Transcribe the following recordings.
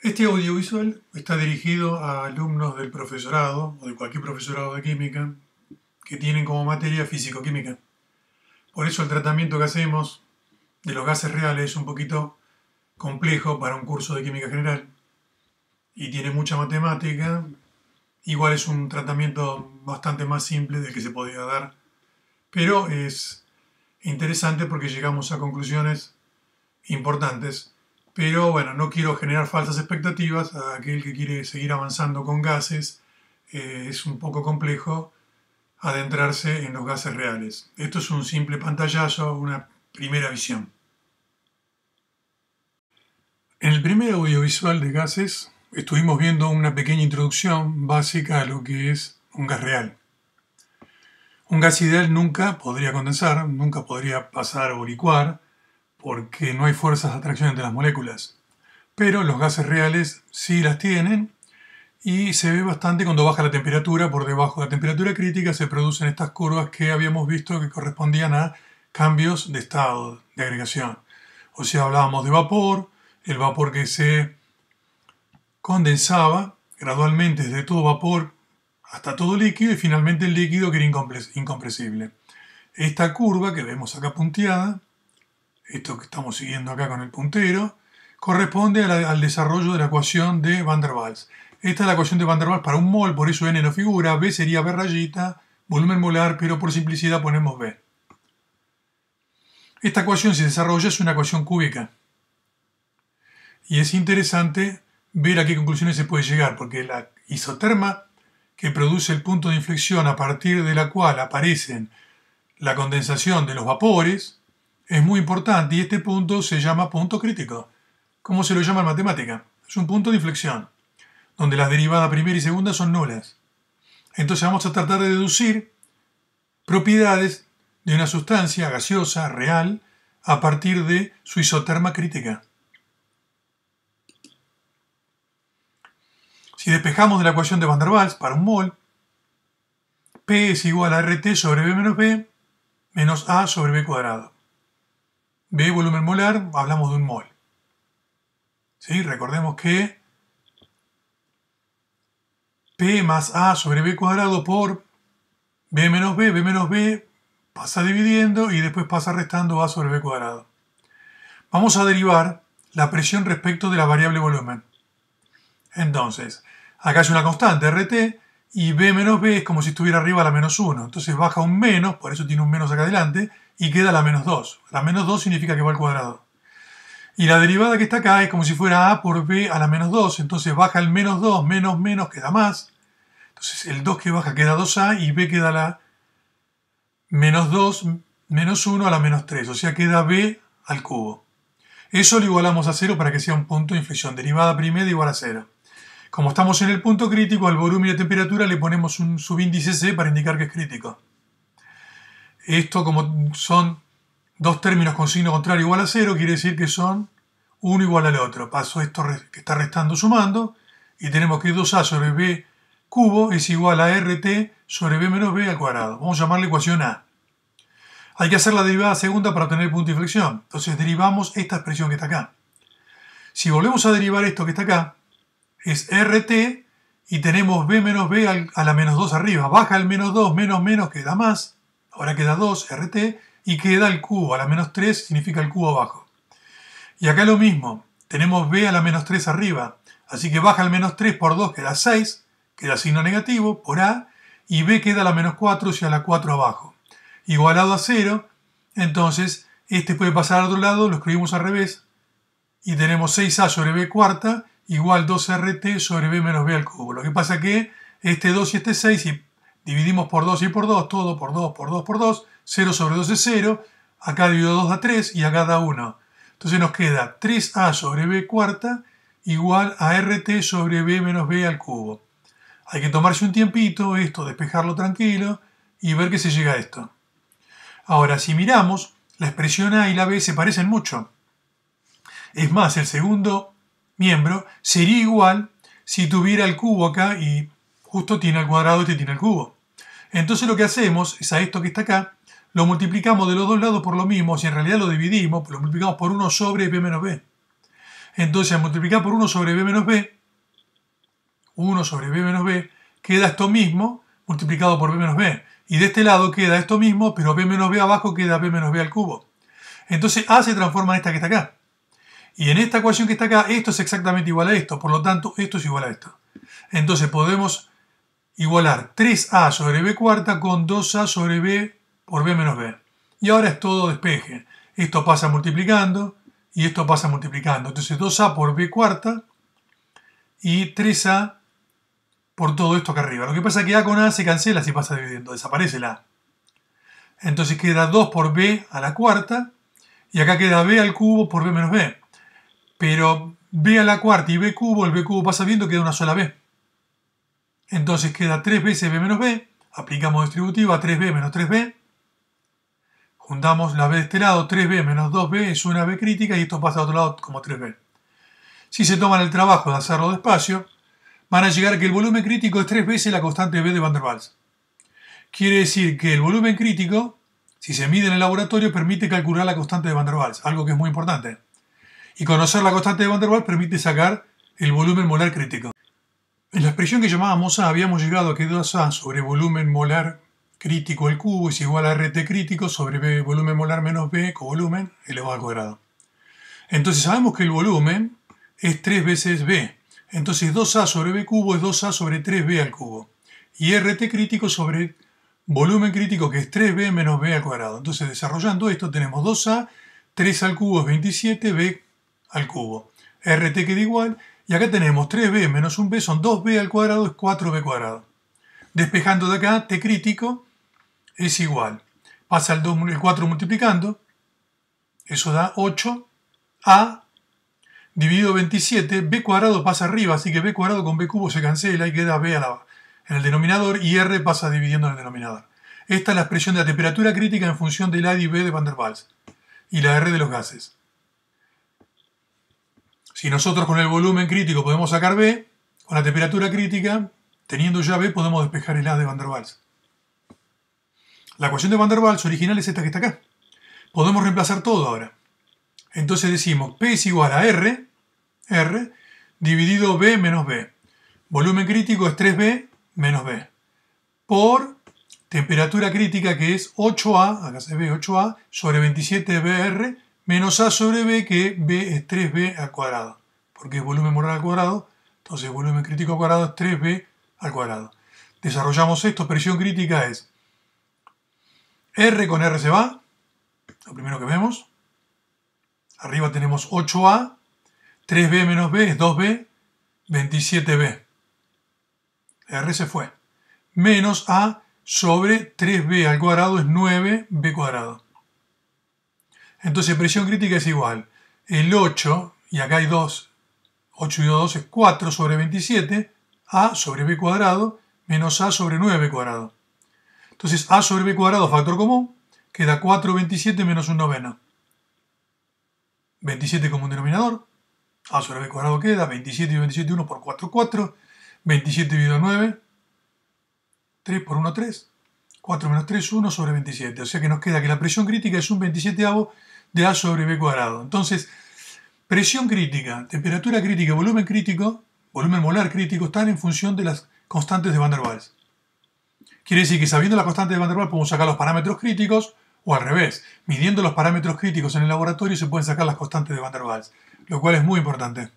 Este audiovisual está dirigido a alumnos del profesorado o de cualquier profesorado de química que tienen como materia físico-química. Por eso el tratamiento que hacemos de los gases reales es un poquito complejo para un curso de química general y tiene mucha matemática. Igual es un tratamiento bastante más simple del que se podría dar, pero es interesante porque llegamos a conclusiones importantes pero bueno, no quiero generar falsas expectativas a aquel que quiere seguir avanzando con gases. Eh, es un poco complejo adentrarse en los gases reales. Esto es un simple pantallazo, una primera visión. En el primer audiovisual de gases estuvimos viendo una pequeña introducción básica a lo que es un gas real. Un gas ideal nunca podría condensar, nunca podría pasar a licuar, porque no hay fuerzas de atracción entre las moléculas. Pero los gases reales sí las tienen y se ve bastante cuando baja la temperatura, por debajo de la temperatura crítica se producen estas curvas que habíamos visto que correspondían a cambios de estado de agregación. O sea, hablábamos de vapor, el vapor que se condensaba gradualmente desde todo vapor hasta todo líquido y finalmente el líquido que era incompresible. Esta curva que vemos acá punteada esto que estamos siguiendo acá con el puntero, corresponde al desarrollo de la ecuación de Van der Waals. Esta es la ecuación de Van der Waals para un mol, por eso N no figura, B sería B rayita, volumen molar, pero por simplicidad ponemos B. Esta ecuación se desarrolla es una ecuación cúbica. Y es interesante ver a qué conclusiones se puede llegar, porque la isoterma que produce el punto de inflexión a partir de la cual aparecen la condensación de los vapores, es muy importante y este punto se llama punto crítico, ¿Cómo se lo llama en matemática. Es un punto de inflexión, donde las derivadas primera y segunda son nulas. Entonces vamos a tratar de deducir propiedades de una sustancia gaseosa, real, a partir de su isoterma crítica. Si despejamos de la ecuación de Van der Waals para un mol, P es igual a RT sobre B menos B menos A sobre B cuadrado. B, volumen molar hablamos de un mol. ¿Sí? Recordemos que P más A sobre B cuadrado por B menos B, B menos B pasa dividiendo y después pasa restando A sobre B cuadrado. Vamos a derivar la presión respecto de la variable volumen. Entonces, acá hay una constante RT y B menos B es como si estuviera arriba a la menos 1. Entonces baja un menos, por eso tiene un menos acá adelante, y queda la menos 2. La menos 2 significa que va al cuadrado. Y la derivada que está acá es como si fuera a por b a la menos 2. Entonces baja el menos 2, menos menos queda más. Entonces el 2 que baja queda 2a y b queda la menos 2, menos 1 a la menos 3. O sea queda b al cubo. Eso lo igualamos a 0 para que sea un punto de inflexión. Derivada primera igual a 0. Como estamos en el punto crítico, al volumen y temperatura le ponemos un subíndice C para indicar que es crítico. Esto como son dos términos con signo contrario igual a cero, quiere decir que son uno igual al otro. Paso esto que está restando sumando y tenemos que 2a sobre b cubo es igual a rt sobre b menos b al cuadrado. Vamos a llamar la ecuación A. Hay que hacer la derivada segunda para obtener punto de inflexión. Entonces derivamos esta expresión que está acá. Si volvemos a derivar esto que está acá, es rt y tenemos b menos b a la menos 2 arriba. Baja el menos 2, menos menos queda más. Ahora queda 2 RT y queda el cubo a la menos 3, significa el cubo abajo. Y acá lo mismo, tenemos B a la menos 3 arriba, así que baja el menos 3 por 2, queda 6, queda signo negativo por A, y B queda a la menos 4 y a la 4 abajo. Igualado a 0, entonces este puede pasar al otro lado, lo escribimos al revés, y tenemos 6A sobre B cuarta igual 2RT sobre B menos B al cubo. Lo que pasa que este 2 y este 6, y Dividimos por 2 y por 2, todo por 2, por 2, por 2. 0 sobre 2 es 0. Acá divido 2 da 3 y acá da 1. Entonces nos queda 3a sobre b cuarta igual a rt sobre b menos b al cubo. Hay que tomarse un tiempito, esto, despejarlo tranquilo y ver que se llega a esto. Ahora, si miramos, la expresión a y la b se parecen mucho. Es más, el segundo miembro sería igual si tuviera el cubo acá y justo tiene al cuadrado, este tiene el cubo. Entonces lo que hacemos es a esto que está acá, lo multiplicamos de los dos lados por lo mismo, si en realidad lo dividimos, lo multiplicamos por 1 sobre b menos b. Entonces al multiplicar por 1 sobre b menos b, 1 sobre b menos b, queda esto mismo multiplicado por b menos b. Y de este lado queda esto mismo, pero b menos b abajo queda b menos b al cubo. Entonces a se transforma en esta que está acá. Y en esta ecuación que está acá, esto es exactamente igual a esto, por lo tanto esto es igual a esto. Entonces podemos igualar 3a sobre b cuarta con 2a sobre b por b menos b. Y ahora es todo despeje. Esto pasa multiplicando y esto pasa multiplicando. Entonces 2a por b cuarta y 3a por todo esto acá arriba. Lo que pasa es que a con a se cancela si pasa dividiendo, desaparece la a. Entonces queda 2 por b a la cuarta y acá queda b al cubo por b menos b. Pero b a la cuarta y b cubo, el b cubo pasa viendo, queda una sola vez. Entonces queda 3 veces b menos b, aplicamos distributiva a 3b menos 3b, juntamos la b de este lado, 3b menos 2b es una b crítica y esto pasa a otro lado como 3b. Si se toman el trabajo de hacerlo despacio, van a llegar a que el volumen crítico es 3 veces la constante b de Van der Waals. Quiere decir que el volumen crítico, si se mide en el laboratorio, permite calcular la constante de Van der Waals, algo que es muy importante. Y conocer la constante de Van der Waals permite sacar el volumen molar crítico. En la expresión que llamábamos A habíamos llegado a que 2A sobre volumen molar crítico al cubo es igual a RT crítico sobre volumen molar menos B con volumen elevado al cuadrado. Entonces sabemos que el volumen es 3 veces B. Entonces 2A sobre B cubo es 2A sobre 3B al cubo. Y RT crítico sobre volumen crítico que es 3B menos B al cuadrado. Entonces desarrollando esto tenemos 2A, 3 al cubo es 27, B al cubo. RT queda igual y acá tenemos 3b menos 1b son 2b al cuadrado es 4b cuadrado. Despejando de acá, t crítico es igual. Pasa el, el 4 multiplicando, eso da 8a dividido 27, b cuadrado pasa arriba, así que b cuadrado con b cubo se cancela y queda b en el denominador y r pasa dividiendo en el denominador. Esta es la expresión de la temperatura crítica en función del A y B de Van der Waals y la R de los gases. Si nosotros con el volumen crítico podemos sacar B, con la temperatura crítica, teniendo ya B, podemos despejar el A de Van der Waals. La ecuación de Van der Waals original es esta que está acá. Podemos reemplazar todo ahora. Entonces decimos P es igual a R, R, dividido B menos B. Volumen crítico es 3B menos B. Por temperatura crítica que es 8A, acá se ve 8A, sobre 27BR menos A sobre B, que B es 3B al cuadrado, porque es volumen molar al cuadrado, entonces volumen crítico al cuadrado es 3B al cuadrado. Desarrollamos esto, presión crítica es R con R se va, lo primero que vemos. Arriba tenemos 8A, 3B menos B es 2B, 27B. R se fue. Menos A sobre 3B al cuadrado es 9B cuadrado. Entonces presión crítica es igual. El 8, y acá hay 2, 8 y 2 es 4 sobre 27, A sobre B cuadrado menos A sobre 9 cuadrado. Entonces A sobre B cuadrado factor común queda 4 27 menos un noveno. 27 como un denominador. A sobre B cuadrado queda 27 y 27 1 por 4 4. 27 dividido 9. 3 por 1 3. 4 menos 3, 1 sobre 27. O sea que nos queda que la presión crítica es un 27avo de A sobre B cuadrado. Entonces, presión crítica, temperatura crítica, volumen crítico, volumen molar crítico, están en función de las constantes de Van der Waals. Quiere decir que sabiendo las constantes de Van der Waals podemos sacar los parámetros críticos, o al revés, midiendo los parámetros críticos en el laboratorio se pueden sacar las constantes de Van der Waals, lo cual es muy importante.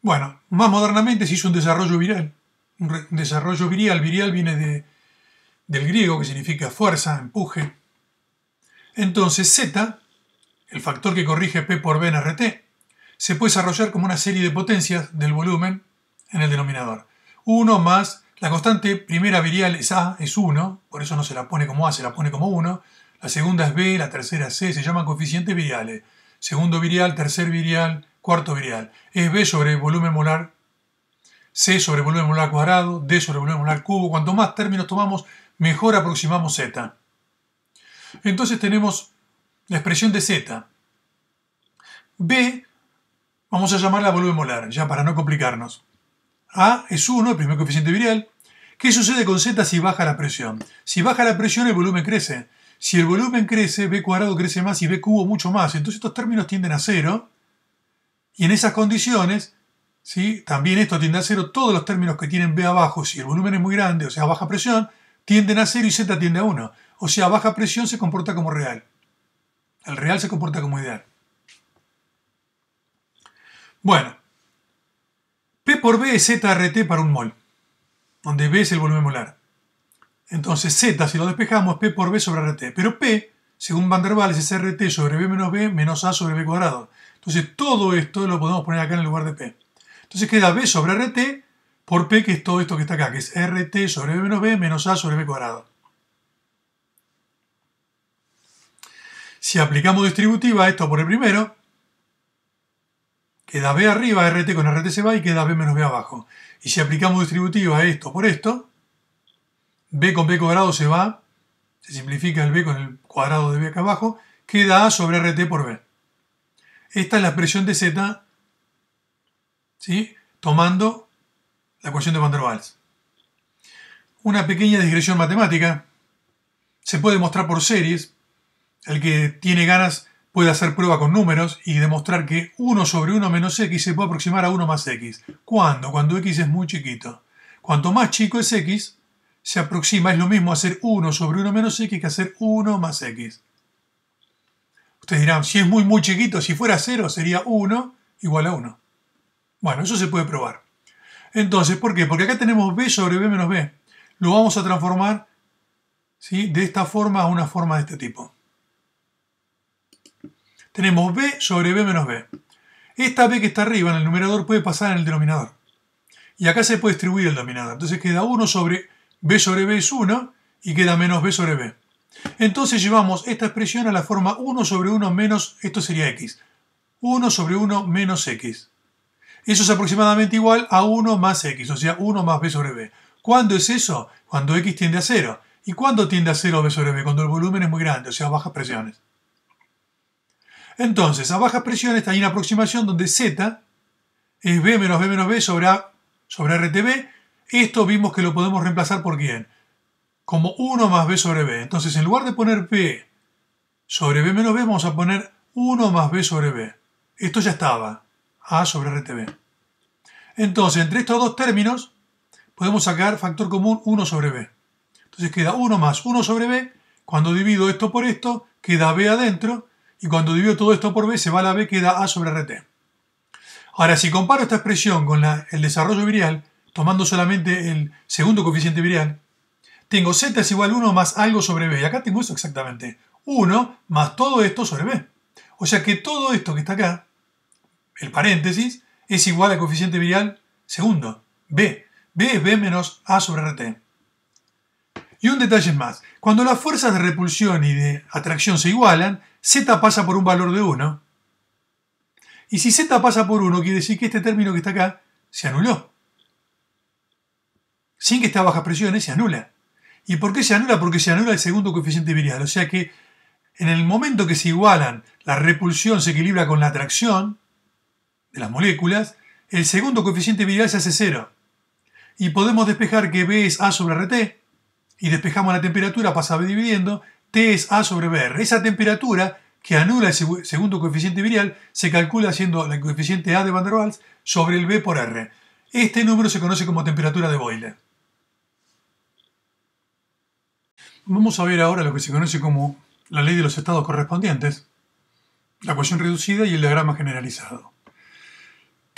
Bueno, más modernamente se hizo un desarrollo viral un desarrollo virial. Virial viene de, del griego, que significa fuerza, empuje. Entonces Z, el factor que corrige P por B en RT, se puede desarrollar como una serie de potencias del volumen en el denominador. 1 más la constante primera virial es A, es 1, por eso no se la pone como A, se la pone como 1. La segunda es B, la tercera es C, se llaman coeficientes viriales. Segundo virial, tercer virial, cuarto virial. Es B sobre volumen molar C sobre volumen molar cuadrado, D sobre volumen molar cubo. Cuanto más términos tomamos, mejor aproximamos Z. Entonces tenemos la expresión de Z. B, vamos a llamarla volumen molar, ya para no complicarnos. A es 1, el primer coeficiente virial. ¿Qué sucede con Z si baja la presión? Si baja la presión, el volumen crece. Si el volumen crece, B cuadrado crece más y B cubo mucho más. Entonces estos términos tienden a cero. Y en esas condiciones, ¿sí? También esto tiende a cero. Todos los términos que tienen B abajo, si el volumen es muy grande, o sea, baja presión, tienden a cero y Z tiende a 1. O sea, baja presión se comporta como real. El real se comporta como ideal. Bueno, P por B es ZRT para un mol, donde B es el volumen molar. Entonces Z, si lo despejamos, es P por B sobre RT. Pero P, según Van der Waals, es RT sobre B menos B menos A sobre B cuadrado. Entonces todo esto lo podemos poner acá en el lugar de P. Entonces queda B sobre RT por P, que es todo esto que está acá, que es RT sobre B menos B menos A sobre B cuadrado. Si aplicamos distributiva a esto por el primero, queda B arriba, RT con RT se va y queda B menos B abajo. Y si aplicamos distributiva a esto por esto, B con B cuadrado se va, se simplifica el B con el cuadrado de B acá abajo, queda A sobre RT por B. Esta es la expresión de Z tomando la ecuación de Van der Waals. Una pequeña digresión matemática. Se puede demostrar por series. El que tiene ganas puede hacer prueba con números y demostrar que 1 sobre 1 menos x se puede aproximar a 1 más x. ¿Cuándo? Cuando x es muy chiquito. Cuanto más chico es x, se aproxima, es lo mismo hacer 1 sobre 1 menos x que hacer 1 más x. Ustedes dirán, si es muy muy chiquito, si fuera 0 sería 1 igual a 1. Bueno, eso se puede probar. Entonces, ¿por qué? Porque acá tenemos B sobre B menos B. Lo vamos a transformar ¿sí? de esta forma a una forma de este tipo. Tenemos B sobre B menos B. Esta B que está arriba en el numerador puede pasar en el denominador. Y acá se puede distribuir el denominador. Entonces queda 1 sobre B sobre B es 1 y queda menos B sobre B. Entonces llevamos esta expresión a la forma 1 sobre 1 menos, esto sería X. 1 sobre 1 menos X. Eso es aproximadamente igual a 1 más x, o sea, 1 más b sobre b. ¿Cuándo es eso? Cuando x tiende a 0. ¿Y cuándo tiende a 0 b sobre b? Cuando el volumen es muy grande, o sea, a bajas presiones. Entonces, a bajas presiones hay una aproximación donde z es b menos b menos b sobre, sobre rtb. Esto vimos que lo podemos reemplazar por quién? Como 1 más b sobre b. Entonces, en lugar de poner b sobre b menos b, vamos a poner 1 más b sobre b. Esto ya estaba. A sobre rtb. Entonces, entre estos dos términos, podemos sacar factor común 1 sobre B. Entonces queda 1 más 1 sobre B. Cuando divido esto por esto, queda B adentro. Y cuando divido todo esto por B, se va la B, queda A sobre RT. Ahora, si comparo esta expresión con el desarrollo virial, tomando solamente el segundo coeficiente virial, tengo Z es igual a 1 más algo sobre B. Y acá tengo eso exactamente. 1 más todo esto sobre B. O sea que todo esto que está acá el paréntesis, es igual al coeficiente virial segundo, B. B es B menos A sobre RT. Y un detalle más. Cuando las fuerzas de repulsión y de atracción se igualan, Z pasa por un valor de 1. Y si Z pasa por 1, quiere decir que este término que está acá se anuló. Sin que esté a bajas presiones, se anula. ¿Y por qué se anula? Porque se anula el segundo coeficiente virial. O sea que en el momento que se igualan, la repulsión se equilibra con la atracción, de las moléculas, el segundo coeficiente virial se hace cero. Y podemos despejar que B es A sobre RT, y despejamos la temperatura, pasa dividiendo, T es A sobre BR. Esa temperatura que anula el segundo coeficiente virial se calcula haciendo el coeficiente A de Van der Waals sobre el B por R. Este número se conoce como temperatura de Boyle. Vamos a ver ahora lo que se conoce como la ley de los estados correspondientes, la ecuación reducida y el diagrama generalizado.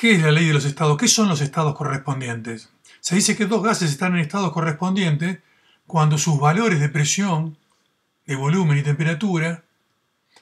¿Qué es la ley de los estados? ¿Qué son los estados correspondientes? Se dice que dos gases están en estados correspondientes cuando sus valores de presión, de volumen y temperatura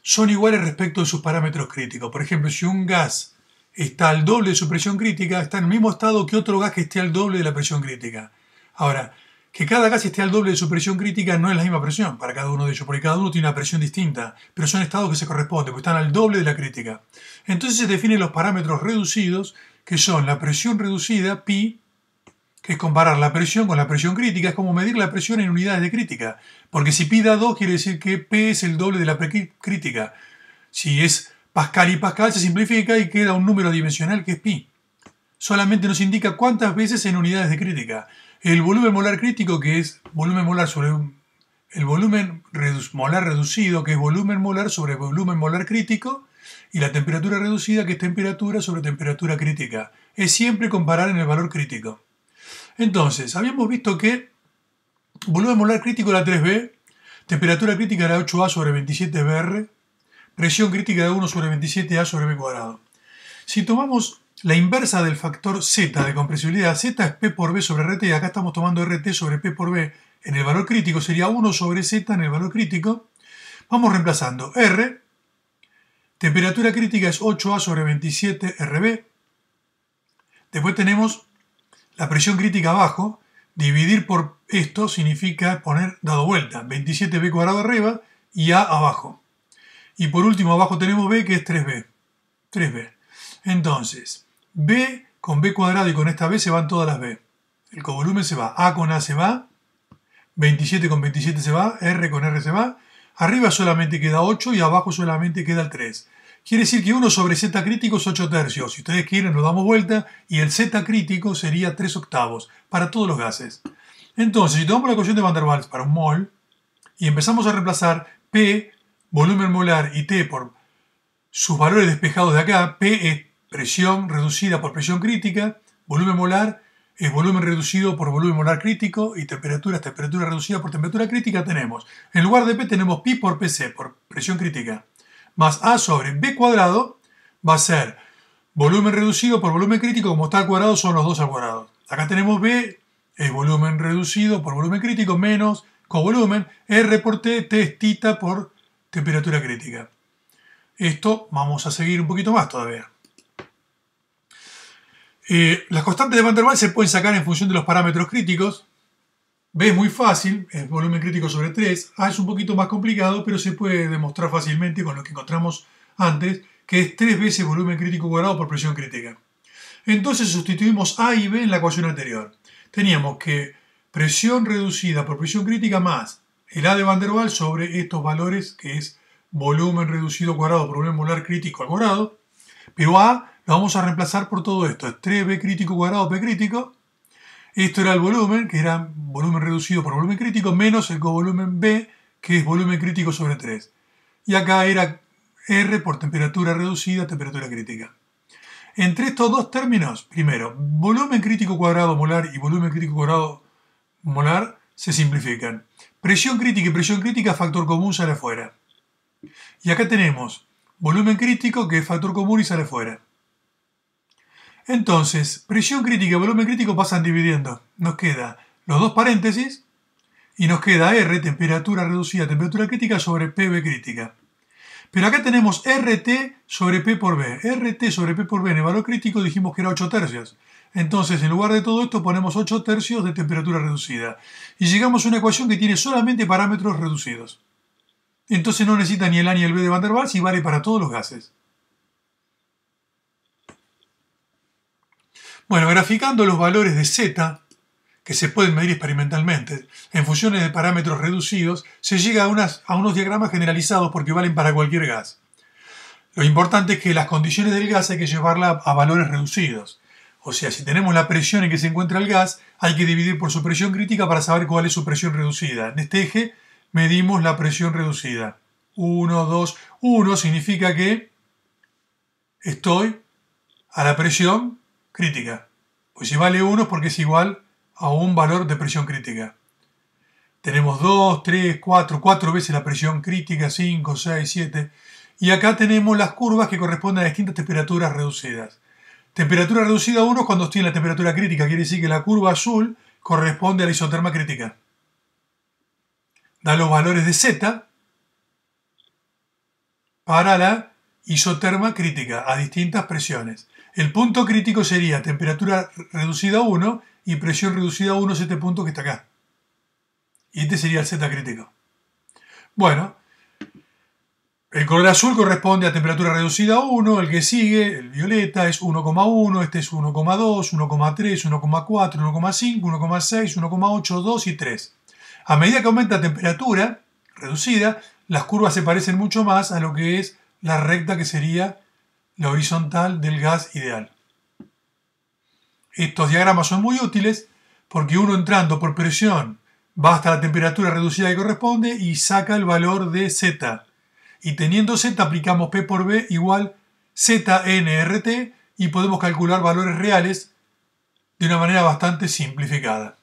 son iguales respecto de sus parámetros críticos. Por ejemplo, si un gas está al doble de su presión crítica, está en el mismo estado que otro gas que esté al doble de la presión crítica. Ahora, que cada gas esté al doble de su presión crítica no es la misma presión para cada uno de ellos, porque cada uno tiene una presión distinta, pero son estados que se corresponden, porque están al doble de la crítica. Entonces se definen los parámetros reducidos, que son la presión reducida, pi, que es comparar la presión con la presión crítica, es como medir la presión en unidades de crítica, porque si pi da 2 quiere decir que p es el doble de la crítica. Si es Pascal y Pascal se simplifica y queda un número dimensional que es pi. Solamente nos indica cuántas veces en unidades de crítica. El volumen molar crítico, que es volumen molar sobre el volumen molar reducido, que es volumen molar sobre volumen molar crítico, y la temperatura reducida, que es temperatura sobre temperatura crítica. Es siempre comparar en el valor crítico. Entonces, habíamos visto que volumen molar crítico era 3B, temperatura crítica era 8A sobre 27 BR, presión crítica era 1 sobre 27A sobre B cuadrado. Si tomamos la inversa del factor Z de compresibilidad, Z es P por B sobre RT, acá estamos tomando RT sobre P por B en el valor crítico, sería 1 sobre Z en el valor crítico. Vamos reemplazando R, temperatura crítica es 8A sobre 27 RB. Después tenemos la presión crítica abajo, dividir por esto significa poner dado vuelta, 27B cuadrado arriba y A abajo. Y por último abajo tenemos B que es 3B. 3B. Entonces, B con B cuadrado y con esta B se van todas las B. El covolumen se va. A con A se va. 27 con 27 se va. R con R se va. Arriba solamente queda 8 y abajo solamente queda el 3. Quiere decir que 1 sobre z crítico es 8 tercios. Si ustedes quieren, lo damos vuelta y el z crítico sería 3 octavos para todos los gases. Entonces, si tomamos la ecuación de Van der Waals para un mol y empezamos a reemplazar P, volumen molar, y T por sus valores despejados de acá, P es presión reducida por presión crítica, volumen molar es volumen reducido por volumen molar crítico y temperatura temperatura reducida por temperatura crítica tenemos. En lugar de P tenemos pi por PC, por presión crítica, más A sobre B cuadrado va a ser volumen reducido por volumen crítico, como está al cuadrado son los dos al cuadrado. Acá tenemos B, es volumen reducido por volumen crítico, menos covolumen, R por T, T tita por temperatura crítica. Esto vamos a seguir un poquito más todavía. Eh, las constantes de Van der Waal se pueden sacar en función de los parámetros críticos. B es muy fácil, es volumen crítico sobre 3. A es un poquito más complicado, pero se puede demostrar fácilmente con lo que encontramos antes, que es 3 veces volumen crítico cuadrado por presión crítica. Entonces sustituimos A y B en la ecuación anterior. Teníamos que presión reducida por presión crítica más el A de Van der Waal sobre estos valores, que es volumen reducido cuadrado por volumen molar crítico al cuadrado, pero A vamos a reemplazar por todo esto. Es 3B crítico cuadrado P crítico. Esto era el volumen, que era volumen reducido por volumen crítico, menos el volumen B, que es volumen crítico sobre 3. Y acá era R por temperatura reducida, temperatura crítica. Entre estos dos términos, primero, volumen crítico cuadrado molar y volumen crítico cuadrado molar se simplifican. Presión crítica y presión crítica, factor común sale afuera. Y acá tenemos volumen crítico que es factor común y sale afuera. Entonces, presión crítica y volumen crítico pasan dividiendo. Nos queda los dos paréntesis y nos queda R, temperatura reducida, temperatura crítica sobre PV crítica. Pero acá tenemos RT sobre P por B. RT sobre P por B en el valor crítico dijimos que era 8 tercios. Entonces, en lugar de todo esto, ponemos 8 tercios de temperatura reducida. Y llegamos a una ecuación que tiene solamente parámetros reducidos. Entonces no necesita ni el A ni el B de Van der Waals y vale para todos los gases. Bueno, graficando los valores de z, que se pueden medir experimentalmente, en funciones de parámetros reducidos, se llega a, a unos diagramas generalizados porque valen para cualquier gas. Lo importante es que las condiciones del gas hay que llevarla a valores reducidos. O sea, si tenemos la presión en que se encuentra el gas, hay que dividir por su presión crítica para saber cuál es su presión reducida. En este eje medimos la presión reducida. 1, 2, 1 significa que estoy a la presión crítica, pues si vale 1 es porque es igual a un valor de presión crítica. Tenemos 2, 3, 4, 4 veces la presión crítica, 5, 6, 7. Y acá tenemos las curvas que corresponden a distintas temperaturas reducidas. Temperatura reducida 1 cuando estoy en la temperatura crítica, quiere decir que la curva azul corresponde a la isoterma crítica. Da los valores de Z para la isoterma crítica a distintas presiones. El punto crítico sería temperatura reducida a 1 y presión reducida a 1 es este punto que está acá. Y este sería el Z crítico. Bueno, el color azul corresponde a temperatura reducida a 1, el que sigue, el violeta, es 1,1, este es 1,2, 1,3, 1,4, 1,5, 1,6, 1,8, 2 y 3. A medida que aumenta temperatura reducida, las curvas se parecen mucho más a lo que es la recta que sería la horizontal del gas ideal. Estos diagramas son muy útiles porque uno entrando por presión va hasta la temperatura reducida que corresponde y saca el valor de Z. Y teniendo Z aplicamos P por B igual ZNRT y podemos calcular valores reales de una manera bastante simplificada.